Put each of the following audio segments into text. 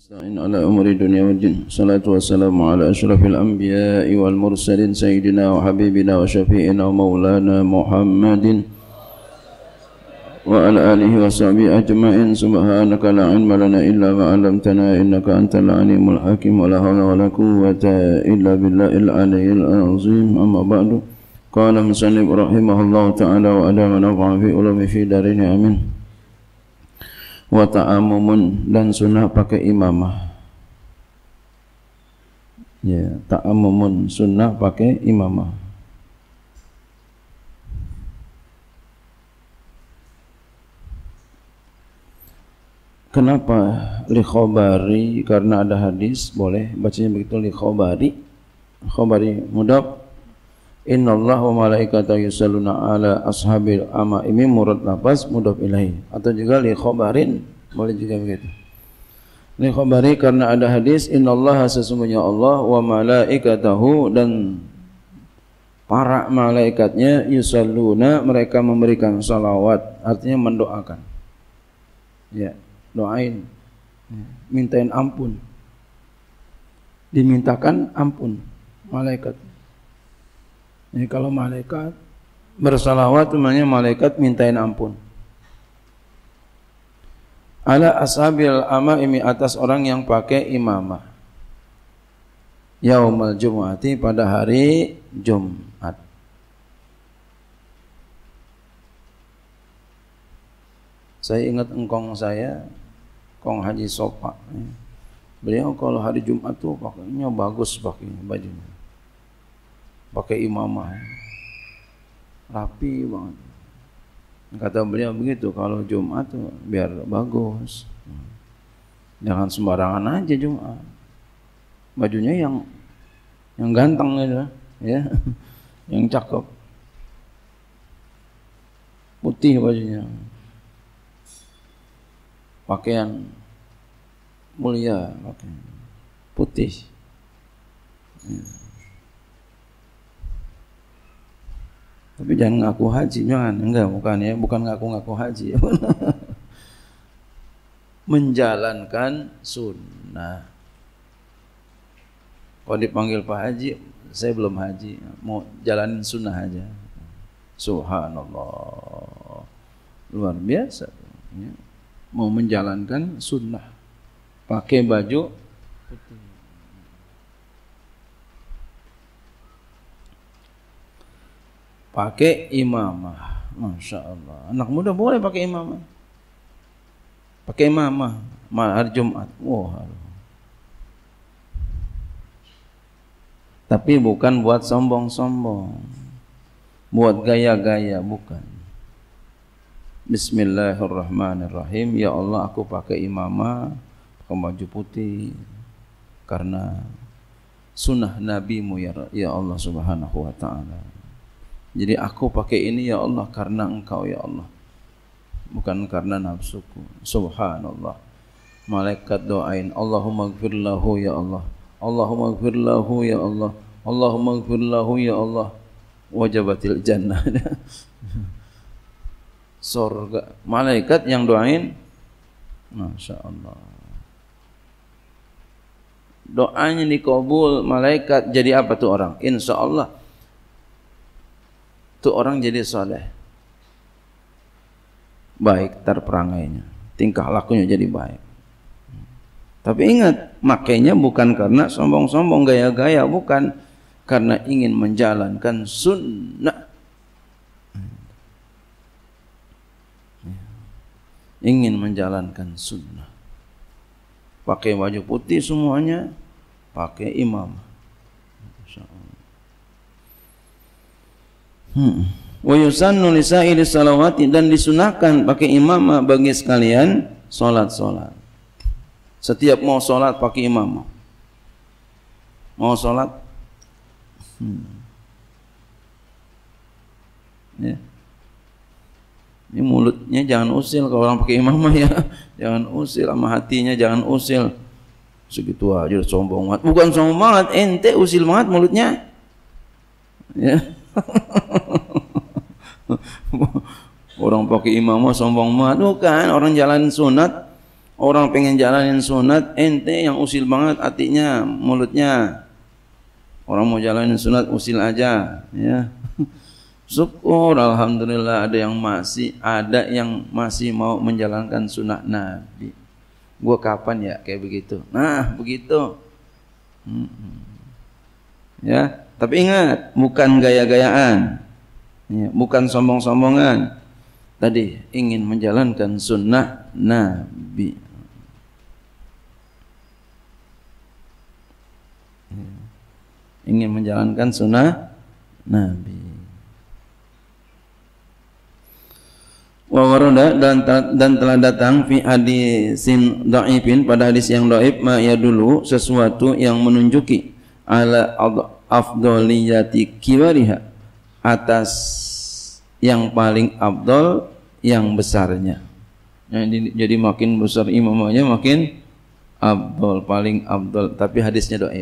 نستعين على أمور الدنيا والدين الصلاة والسلام على أشرف الأنبياء والمرسلين سيدنا وحبيبنا وشفيئنا ومولانا محمد وعلى آله وصحبه أجمعين سبحانك لا علم لنا إلا ما علمتنا إنك أنت العليم الحكيم ولا حول ولا قوة إلا بالله العلي العظيم أما بعد قال مسلم رحمه الله تعالى وأدام نفع في علم في دارنا آمين wa ta'amumun dan sunnah pakai imamah ya ta'amumun sunnah pakai imamah Kenapa li khobari? Karena ada hadis, boleh bacanya begitu li khobari. Khobari mudab Inna Allah wa malaikata yusalluna ala ashabil ama imi murad nafas mudaf ilahi atau juga li khobarin boleh juga begitu li khobari karena ada hadis Inna Allah sesungguhnya Allah wa malaikatahu dan para malaikatnya yusalluna mereka memberikan salawat artinya mendoakan ya doain ya, mintain ampun dimintakan ampun malaikat jadi kalau malaikat bersalawat namanya malaikat mintain ampun. Ala ashabil imi atas orang yang pakai imamah. Yaumal Jum'ati pada hari Jumat. Saya ingat engkong saya, Kong Haji Sopak. Beliau kalau hari Jumat tuh pakainya bagus pakainya bajunya pakai imamah rapi banget kata beliau begitu kalau Jumat tuh biar bagus jangan sembarangan aja Jumat bajunya yang yang ganteng aja ya yang cakep putih bajunya pakaian mulia pakaian putih ya. Tapi jangan ngaku haji, jangan. Enggak, bukan ya, bukan ngaku-ngaku haji. Menjalankan sunnah. Kalau dipanggil Pak Haji, saya belum haji, mau jalanin sunnah aja. Subhanallah. Luar biasa. Ya. Mau menjalankan sunnah. Pakai baju pakai imamah. Masya Allah. Anak muda boleh pakai imamah. Pakai imamah. Malam Jumat. Wah. Wow. Tapi bukan buat sombong-sombong. Buat gaya-gaya, bukan. Bismillahirrahmanirrahim. Ya Allah, aku pakai imamah, pakai baju putih karena sunnah nabimu ya, ya Allah Subhanahu wa taala. Jadi aku pakai ini ya Allah karena engkau ya Allah. Bukan karena nafsuku. Subhanallah. Malaikat doain Allahumma gfir ya Allah. Allahumma gfir ya Allah. Allahumma gfir ya Allah. Wajabatil jannah. Surga. Malaikat yang doain. Masya Allah. Doanya dikabul malaikat jadi apa tuh orang? Insya Allah. tuh orang jadi soleh baik terperangainya tingkah lakunya jadi baik tapi ingat makainya bukan karena sombong-sombong gaya-gaya bukan karena ingin menjalankan sunnah ingin menjalankan sunnah pakai baju putih semuanya pakai imam. Hmm. Wa salawati dan disunahkan pakai imamah bagi sekalian salat-salat. Setiap mau salat pakai imamah. Mau salat hmm. Ya. Ini mulutnya jangan usil kalau orang pakai imamah ya. Jangan usil sama hatinya jangan usil. Segitu aja sombong banget. Bukan sombong banget, ente usil banget mulutnya. Ya. orang pakai imam sombong banget kan orang jalan sunat orang pengen jalanin sunat ente yang usil banget hatinya mulutnya orang mau jalanin sunat usil aja ya syukur alhamdulillah ada yang masih ada yang masih mau menjalankan sunat nabi gua kapan ya kayak begitu nah begitu hmm. ya tapi ingat, bukan gaya-gayaan, ya, bukan sombong-sombongan. Tadi ingin menjalankan sunnah Nabi. Ya. Ingin menjalankan sunnah Nabi. Wawaroda dan, dan telah datang fi hadisin doibin pada hadis yang doib ma ya dulu sesuatu yang menunjuki ala afdoliyati kibariha atas yang paling abdol yang besarnya jadi, jadi makin besar imamnya makin abdol paling abdol tapi hadisnya itu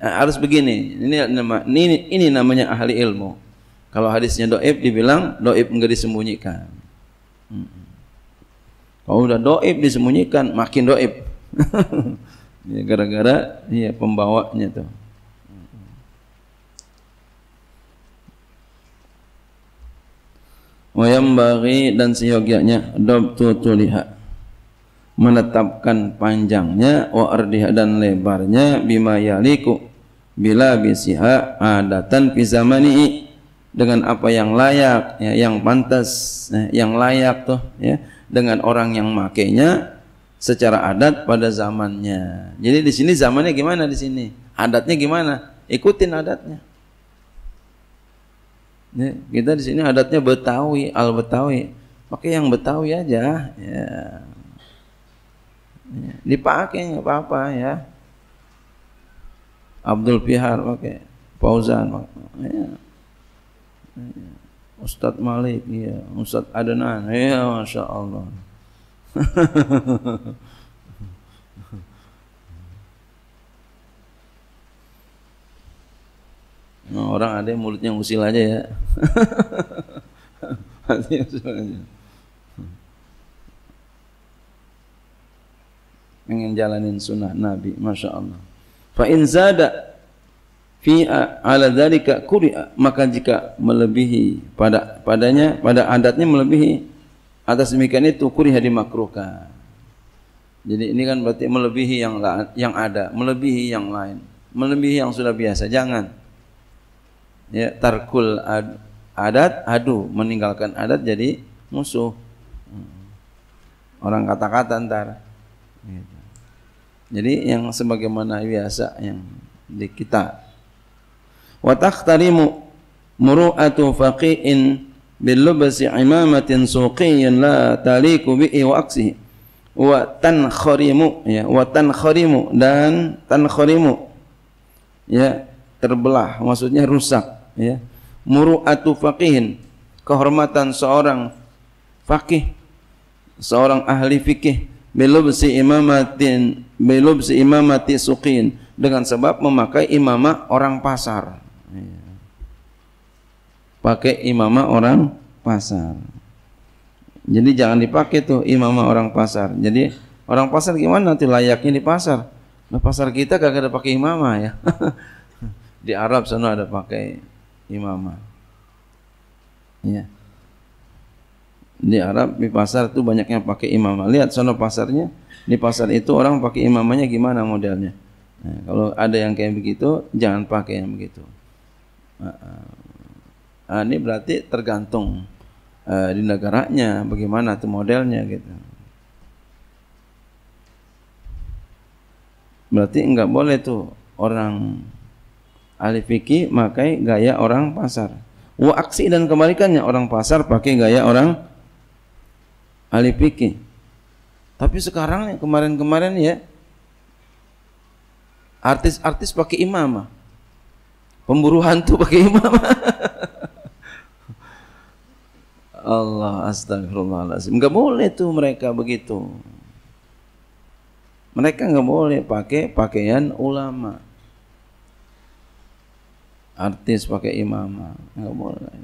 harus begini ini, nama, ini ini namanya ahli ilmu kalau hadisnya doib dibilang doib enggak disembunyikan hmm. kalau udah doib disembunyikan makin doib Ya, gara-gara ya pembawanya tuh. Wayam bagi dan seyogianya dobtu tuliha menetapkan panjangnya wa ardiha dan lebarnya bima yaliku bila bisiha adatan fi zamani dengan apa yang layak ya, yang pantas ya, yang layak tuh ya dengan orang yang makainya secara adat pada zamannya. Jadi di sini zamannya gimana di sini? Adatnya gimana? Ikutin adatnya. Ya, kita di sini adatnya Betawi, al Betawi. Pakai yang Betawi aja. Ya. ya. Dipakai nggak apa-apa ya. Abdul Pihar pakai, Fauzan pakai. Ya. Ya. Ustadz Malik, ya. Ustadz Adnan, ya masya Allah. nah, orang ada yang mulutnya usil aja ya. Hatinya Pengen jalanin sunnah Nabi, Masya Allah. Fa'in zada fi ala dari kuri'a maka jika melebihi pada padanya pada adatnya melebihi atas demikian itu kuriha dimakruhkan. Jadi ini kan berarti melebihi yang yang ada, melebihi yang lain, melebihi yang sudah biasa. Jangan. Ya, tarkul ad, adat adu, meninggalkan adat jadi musuh. Hmm. Orang kata-kata ntar gitu. Jadi yang sebagaimana biasa yang di kita. Wa taqtarimu muru'atu faqi'in باللبس عمامة سوقيا wa تليق wa tan وتنخرم ya wa وتنخرم dan tankharimu ya terbelah maksudnya rusak ya muru'atu faqihin kehormatan seorang faqih seorang ahli fikih bilubsi imamatin bilubsi imamati suqin dengan sebab memakai imamah orang pasar ya pakai imama orang pasar. Jadi jangan dipakai tuh imama orang pasar. Jadi orang pasar gimana nanti layaknya di pasar? Nah, pasar kita gak ada pakai imama ya. di Arab sana ada pakai imama. Ya. Di Arab di pasar tuh banyak yang pakai imama. Lihat sana pasarnya, di pasar itu orang pakai imamanya gimana modelnya. Nah, kalau ada yang kayak begitu, jangan pakai yang begitu. Nah, ini berarti tergantung uh, di negaranya bagaimana tuh modelnya gitu berarti nggak boleh tuh orang ahli fikih pakai gaya orang pasar wa aksi dan kebalikannya orang pasar pakai gaya orang ahli fikih tapi sekarang kemarin-kemarin ya artis-artis pakai imamah pemburu hantu pakai imamah Allah astagfirullahaladzim. Enggak boleh tuh mereka begitu. Mereka enggak boleh pakai pakaian ulama. Artis pakai imamah, enggak boleh.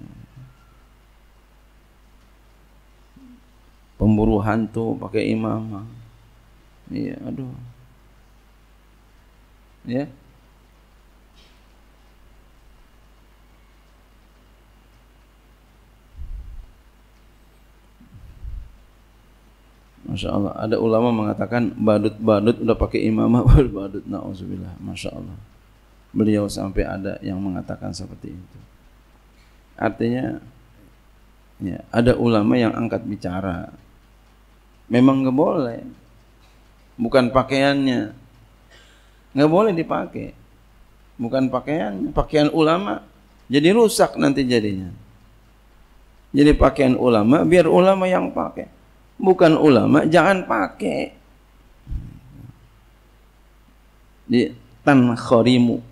Pemburu hantu pakai imamah. Iya, aduh. Ya. Masya Allah. Ada ulama mengatakan badut-badut udah pakai imamah badut-badut. Nauzubillah. Masya Allah. Beliau sampai ada yang mengatakan seperti itu. Artinya ya, ada ulama yang angkat bicara. Memang nggak boleh. Bukan pakaiannya. Nggak boleh dipakai. Bukan pakaiannya. Pakaian ulama jadi rusak nanti jadinya. Jadi pakaian ulama biar ulama yang pakai bukan ulama jangan pakai di tan kharimu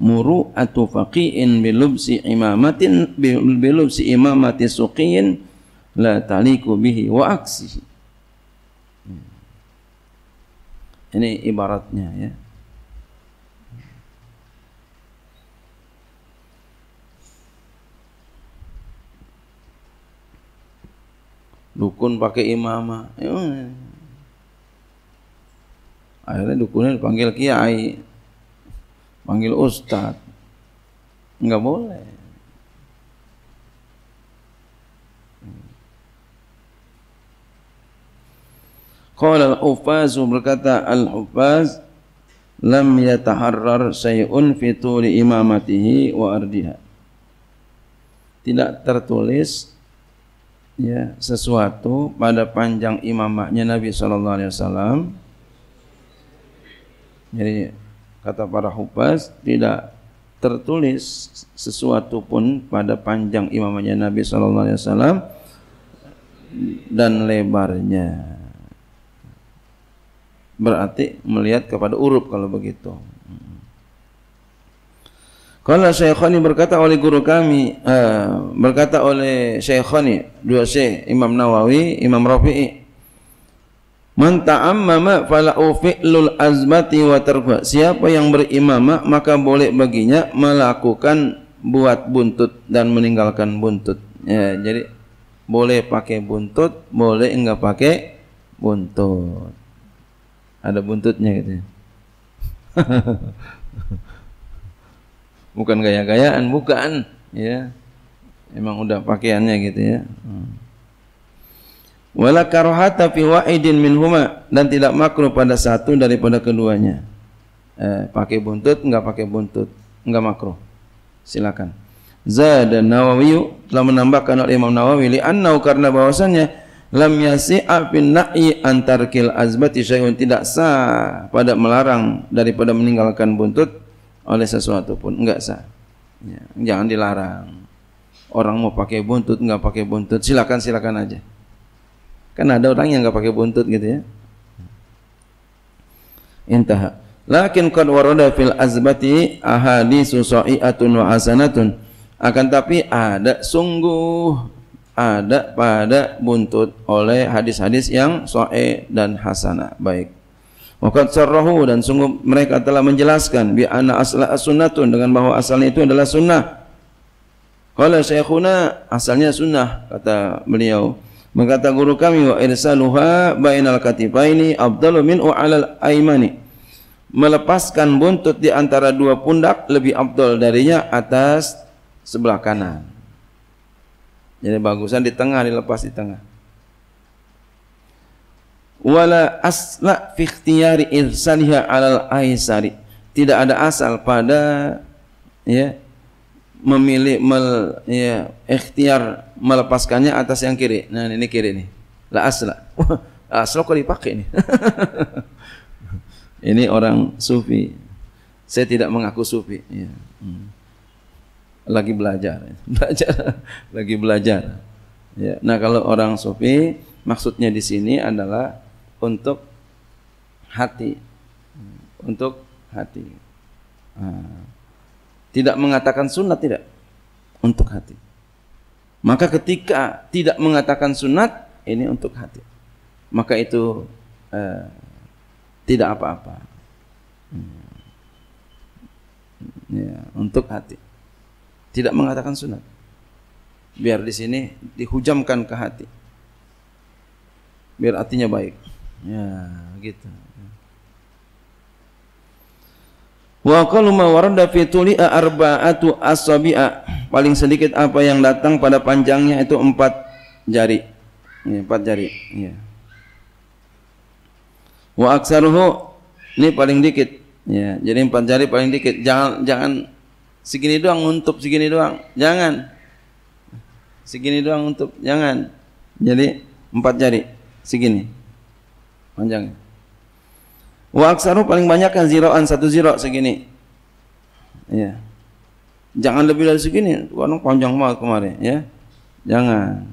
muru atu faqiin bilubsi imamatin bilubsi imamati suqiin la taliku bihi wa aksihi hmm. ini ibaratnya ya dukun pakai imamah akhirnya dukunnya dipanggil kiai panggil ustad nggak boleh Qala al-Hufaz berkata al-Hufaz lam yataharrar sayun fi imamatihi wa ardiha. Tidak tertulis ya sesuatu pada panjang imamnya Nabi Shallallahu Alaihi Wasallam. Jadi kata para hubas tidak tertulis sesuatu pun pada panjang imamnya Nabi Shallallahu Alaihi Wasallam dan lebarnya. Berarti melihat kepada urup kalau begitu. Kalau Syekhani berkata oleh guru kami, uh, berkata oleh Syekhani, dua Syekh, Imam Nawawi, Imam Rafi'i. Man ta'ammama falahu fi'lul azmati wa tarfa. Siapa yang berimamah maka boleh baginya melakukan buat buntut dan meninggalkan buntut. Ya, jadi boleh pakai buntut, boleh enggak pakai buntut. Ada buntutnya gitu ya. bukan gaya-gayaan, bukan, ya. Emang udah pakaiannya gitu ya. Hmm. Wala karohata fi wa'idin minhuma dan tidak makruh pada satu daripada keduanya. Eh, pakai buntut enggak pakai buntut, enggak makruh. Silakan. Zada dan Nawawi telah menambahkan oleh Imam Nawawi li'annau karena bahwasannya lam yasi'a fin na'i antarkil azbati syai'un tidak sah pada melarang daripada meninggalkan buntut oleh sesuatu pun enggak sah. Ya, jangan dilarang. Orang mau pakai buntut enggak pakai buntut, silakan silakan aja. Kan ada orang yang enggak pakai buntut gitu ya. Intaha. Lakin qad warada fil azbati ahaditsu sa'iatun wa hasanatun. Akan tapi ada sungguh ada pada buntut oleh hadis-hadis yang soe dan hasanah. Baik. Waqad sarrahu dan sungguh mereka telah menjelaskan bi anna asla sunnatun dengan bahwa asalnya itu adalah sunnah. Qala syekhuna asalnya sunnah kata beliau. Mengkata guru kami wa irsaluha bainal katifaini afdalu min alal aimani. Melepaskan buntut di antara dua pundak lebih abdul darinya atas sebelah kanan. Jadi bagusan di tengah dilepas di tengah wala asla fi ikhtiyari irsaliha alal aisari tidak ada asal pada ya memilih mel, ya, ikhtiar melepaskannya atas yang kiri nah ini kiri nih la asla asla kok dipakai nih ini orang sufi saya tidak mengaku sufi ya. Hmm. lagi belajar belajar lagi belajar ya. nah kalau orang sufi maksudnya di sini adalah untuk hati untuk hati ah. tidak mengatakan sunat tidak untuk hati maka ketika tidak mengatakan sunat ini untuk hati maka itu eh, tidak apa-apa hmm. ya, untuk hati tidak mengatakan sunat biar di sini dihujamkan ke hati biar hatinya baik Ya, gitu. Wa qalu ma warada fi tuli'a arba'atu asabi'a. Paling sedikit apa yang datang pada panjangnya itu empat jari. Iya, empat jari. Ya. Wa aksaruhu ini paling dikit. Ya, jadi empat jari paling dikit. Jangan jangan segini doang untuk segini doang. Jangan. Segini doang untuk jangan. Jadi empat jari segini panjang wa aksaru paling banyak kan ziroan satu zira segini ya jangan lebih dari segini warung panjang banget kemarin ya jangan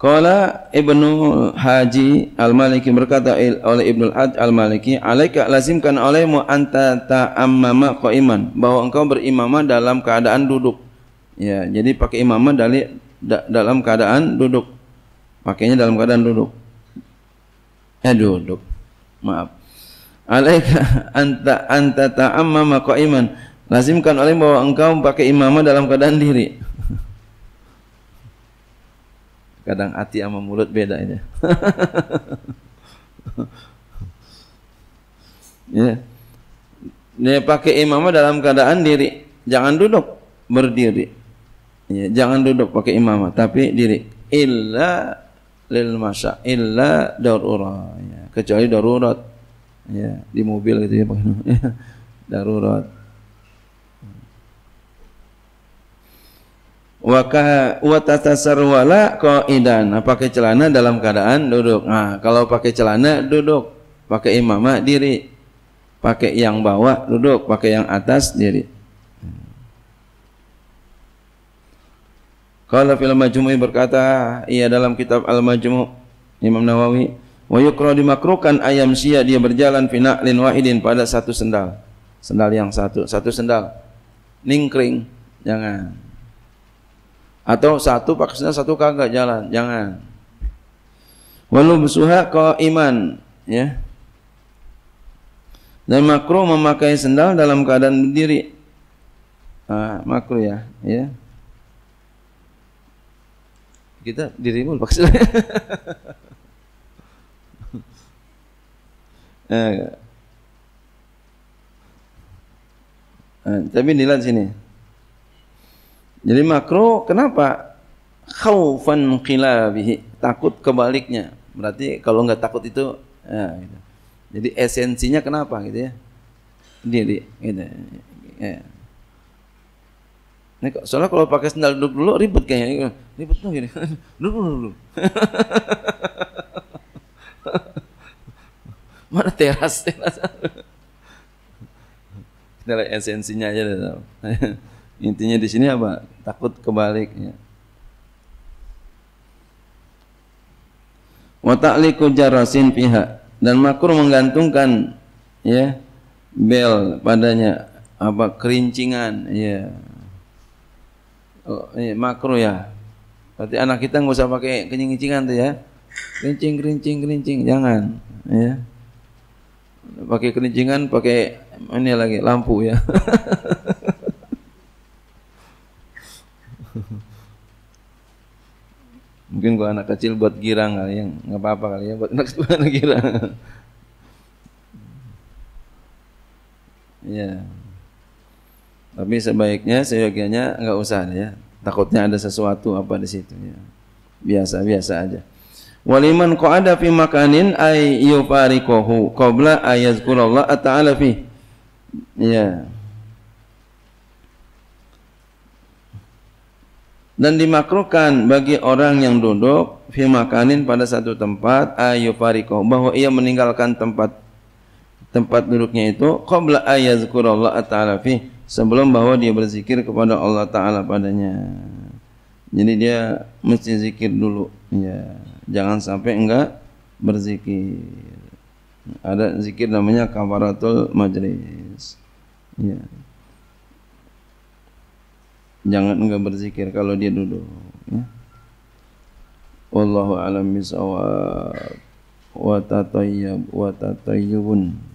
Kala Ibnu Haji Al-Maliki berkata oleh Ibnu Al-Hajj Al-Maliki, "Alaika lazimkan olehmu anta ta'ammama qa'iman," bahwa engkau berimamah dalam keadaan duduk. Ya, jadi pakai imamah dari da, dalam keadaan duduk. Pakainya dalam keadaan duduk. Eh duduk. Maaf. Alaika anta anta ta'ammama qa'iman. Lazimkan oleh bahwa engkau pakai imamah dalam keadaan diri. Kadang hati sama mulut beda ini. ya. Dia pakai imamah dalam keadaan diri. Jangan duduk, berdiri. Ya, jangan duduk pakai imamah, tapi diri. Illa lil masa, illa darurat. Ya, kecuali darurat. Ya, di mobil gitu ya pakai ya, darurat. Wakah watatasarwala idan. Nah, pakai celana dalam keadaan duduk. Nah, kalau pakai celana duduk, pakai imamah diri, pakai yang bawah duduk, pakai yang atas diri. Qala fil majmu' berkata, ia dalam kitab Al-Majmu' Imam Nawawi, wa yukra dimakruhkan ayam sia dia berjalan fi na'lin wahidin pada satu sendal. Sendal yang satu, satu sendal. Ningkring, jangan. Atau satu pakai satu kagak jalan, jangan. Walau besuha iman, ya. Dan makro memakai sendal dalam keadaan berdiri. Ah, makruh ya, ya kita dirimu paksa. eh, eh, tapi nilai sini. Jadi makro kenapa? Khaufan khilabihi, takut kebaliknya. Berarti kalau nggak takut itu ya, gitu. Jadi esensinya kenapa gitu ya? Diri gitu. Ya. Ini soalnya kalau pakai sendal duduk dulu ribet kayaknya. Ribet tuh gini. Duduk dulu. dulu. Mana teras teras. Kita esensinya aja deh. Intinya di sini apa? Takut kebalik ya. Watakliku jarasin pihak dan makruh menggantungkan ya bel padanya apa kerincingan ya Oh, ini iya, makro ya. Berarti anak kita nggak usah pakai kencing-kencingan tuh ya. Kencing, kencing, kencing, jangan. Ya. Pakai kencingan, pakai ini lagi lampu ya. Mungkin gua anak kecil buat girang kali ya, nggak apa-apa kali ya buat anak kecil girang. ya. Yeah. Tapi sebaiknya seyogianya nggak usah ya. Takutnya ada sesuatu apa di situ ya. Biasa-biasa aja. Waliman ada fi makanin ay yufariquhu qabla ayazkurallah ta'ala fi. Ya. Dan dimakruhkan bagi orang yang duduk fi makanin pada satu tempat ayufariquhu bahwa ia meninggalkan tempat tempat duduknya itu qabla ayazkurallah ta'ala fi sebelum bahwa dia berzikir kepada Allah Ta'ala padanya jadi dia mesti zikir dulu ya jangan sampai enggak berzikir ada zikir namanya kafaratul majlis ya jangan enggak berzikir kalau dia duduk ya wallahu alam bisawab wa tatayyab wa tatayyubun